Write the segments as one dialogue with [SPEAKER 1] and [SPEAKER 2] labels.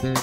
[SPEAKER 1] Thank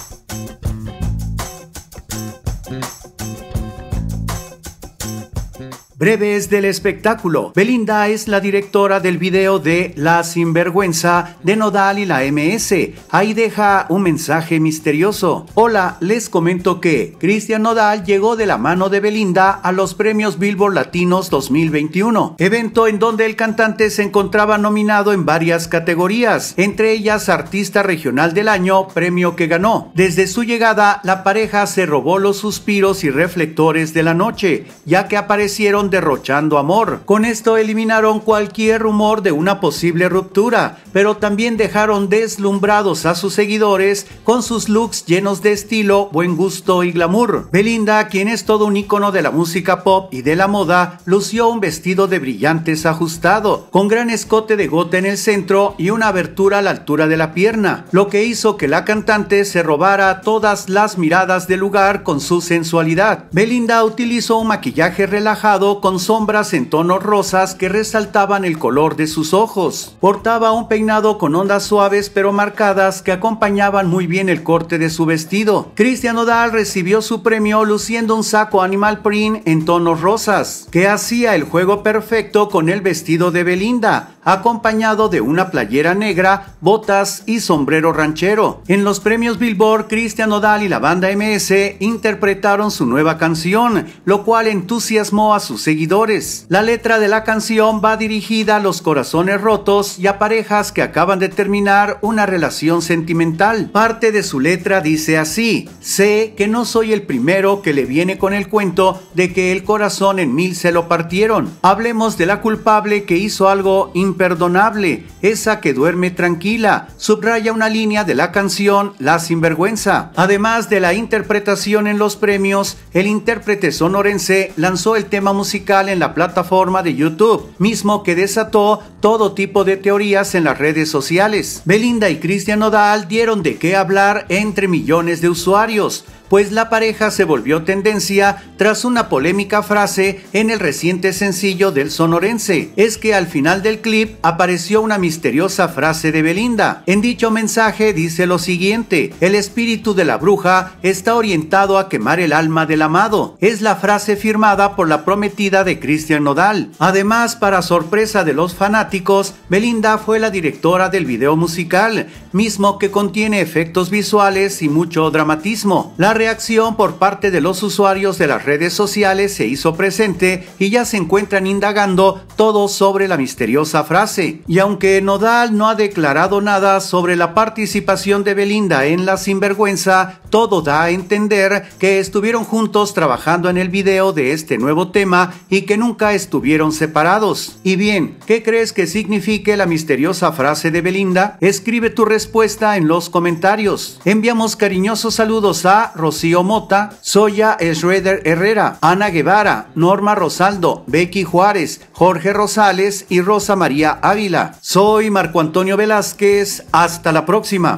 [SPEAKER 1] you. Breves del espectáculo. Belinda es la directora del video de La Sinvergüenza de Nodal y la MS. Ahí deja un mensaje misterioso. Hola, les comento que Cristian Nodal llegó de la mano de Belinda a los premios Billboard Latinos 2021, evento en donde el cantante se encontraba nominado en varias categorías, entre ellas Artista Regional del Año, premio que ganó. Desde su llegada, la pareja se robó los suspiros y reflectores de la noche, ya que aparecieron derrochando amor. Con esto eliminaron cualquier rumor de una posible ruptura, pero también dejaron deslumbrados a sus seguidores con sus looks llenos de estilo, buen gusto y glamour. Belinda, quien es todo un ícono de la música pop y de la moda, lució un vestido de brillantes ajustado, con gran escote de gota en el centro y una abertura a la altura de la pierna, lo que hizo que la cantante se robara todas las miradas del lugar con su sensualidad. Belinda utilizó un maquillaje relajado con sombras en tonos rosas que resaltaban el color de sus ojos. Portaba un peinado con ondas suaves pero marcadas que acompañaban muy bien el corte de su vestido. Cristian Odal recibió su premio luciendo un saco animal print en tonos rosas, que hacía el juego perfecto con el vestido de Belinda, acompañado de una playera negra, botas y sombrero ranchero. En los premios Billboard, Cristian Odal y la banda MS interpretaron su nueva canción, lo cual entusiasmó a sus seguidores. La letra de la canción va dirigida a los corazones rotos y a parejas que acaban de terminar una relación sentimental. Parte de su letra dice así, sé que no soy el primero que le viene con el cuento de que el corazón en mil se lo partieron. Hablemos de la culpable que hizo algo imperdonable, esa que duerme tranquila, subraya una línea de la canción La Sinvergüenza. Además de la interpretación en los premios, el intérprete sonorense lanzó el tema musical en la plataforma de YouTube, mismo que desató todo tipo de teorías en las redes sociales. Belinda y Cristian Odal dieron de qué hablar entre millones de usuarios, pues la pareja se volvió tendencia tras una polémica frase en el reciente sencillo del sonorense. Es que al final del clip apareció una misteriosa frase de Belinda. En dicho mensaje dice lo siguiente, el espíritu de la bruja está orientado a quemar el alma del amado. Es la frase firmada por la prometida de Cristian Nodal. Además, para sorpresa de los fanáticos, Belinda fue la directora del video musical, mismo que contiene efectos visuales y mucho dramatismo. La reacción por parte de los usuarios de las redes sociales se hizo presente y ya se encuentran indagando todo sobre la misteriosa frase. Y aunque Nodal no ha declarado nada sobre la participación de Belinda en La Sinvergüenza, todo da a entender que estuvieron juntos trabajando en el video de este nuevo tema y que nunca estuvieron separados. Y bien, ¿qué crees que signifique la misteriosa frase de Belinda? Escribe tu respuesta en los comentarios. Enviamos cariñosos saludos a Rocío Mota, Soya Schroeder Herrera, Ana Guevara, Norma Rosaldo, Becky Juárez, Jorge Rosales y Rosa María Ávila. Soy Marco Antonio Velázquez. Hasta la próxima.